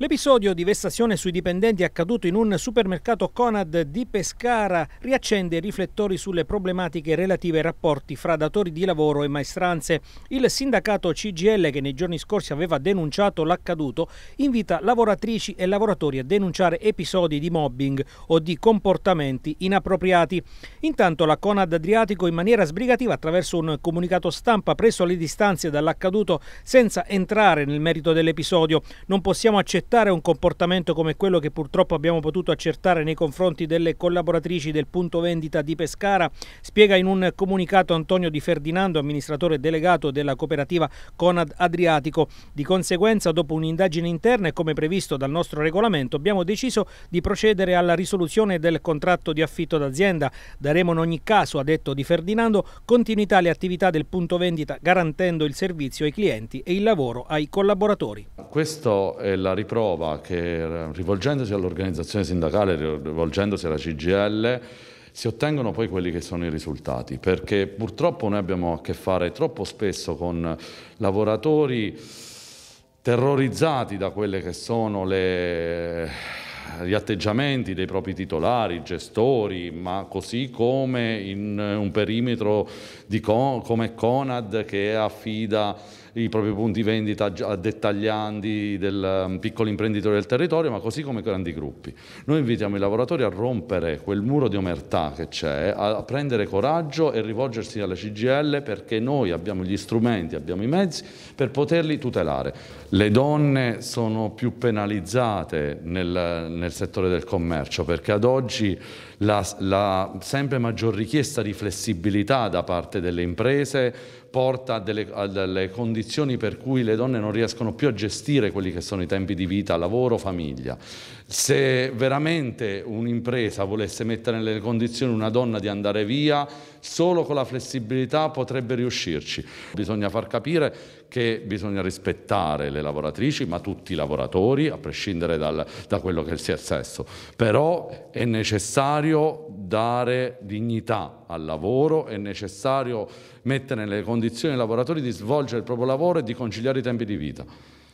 L'episodio di vessazione sui dipendenti accaduto in un supermercato Conad di Pescara riaccende i riflettori sulle problematiche relative ai rapporti fra datori di lavoro e maestranze. Il sindacato CGL, che nei giorni scorsi aveva denunciato l'accaduto, invita lavoratrici e lavoratori a denunciare episodi di mobbing o di comportamenti inappropriati. Intanto la Conad Adriatico in maniera sbrigativa attraverso un comunicato stampa preso le distanze dall'accaduto senza entrare nel merito dell'episodio. Non possiamo accettare accettare un comportamento come quello che purtroppo abbiamo potuto accertare nei confronti delle collaboratrici del punto vendita di Pescara, spiega in un comunicato Antonio Di Ferdinando, amministratore delegato della cooperativa Conad Adriatico. Di conseguenza, dopo un'indagine interna e come previsto dal nostro regolamento, abbiamo deciso di procedere alla risoluzione del contratto di affitto d'azienda. Daremo in ogni caso, ha detto Di Ferdinando, continuità alle attività del punto vendita garantendo il servizio ai clienti e il lavoro ai collaboratori. Questo è la riprova prova che eh, rivolgendosi all'organizzazione sindacale, rivolgendosi alla CGL, si ottengono poi quelli che sono i risultati, perché purtroppo noi abbiamo a che fare troppo spesso con lavoratori terrorizzati da quelli che sono le, gli atteggiamenti dei propri titolari, gestori, ma così come in un perimetro di con, come Conad che affida i propri punti vendita a dettaglianti del um, mm, piccolo imprenditore del territorio, ma così come grandi gruppi. Noi invitiamo i lavoratori a rompere quel muro di omertà che c'è, a prendere coraggio e rivolgersi alla CGL perché noi abbiamo gli strumenti, abbiamo i mezzi per poterli tutelare. Le donne sono più penalizzate nel, nel settore del commercio perché ad oggi la, la sempre maggior richiesta di flessibilità da parte delle imprese porta a delle, a delle condizioni condizioni per cui le donne non riescono più a gestire quelli che sono i tempi di vita, lavoro, famiglia. Se veramente un'impresa volesse mettere nelle condizioni una donna di andare via, solo con la flessibilità potrebbe riuscirci. Bisogna far capire che bisogna rispettare le lavoratrici, ma tutti i lavoratori, a prescindere dal, da quello che sia il sesso. Però è necessario dare dignità al lavoro, è necessario mettere nelle condizioni i lavoratori di svolgere il proprio lavoro e di conciliare i tempi di vita.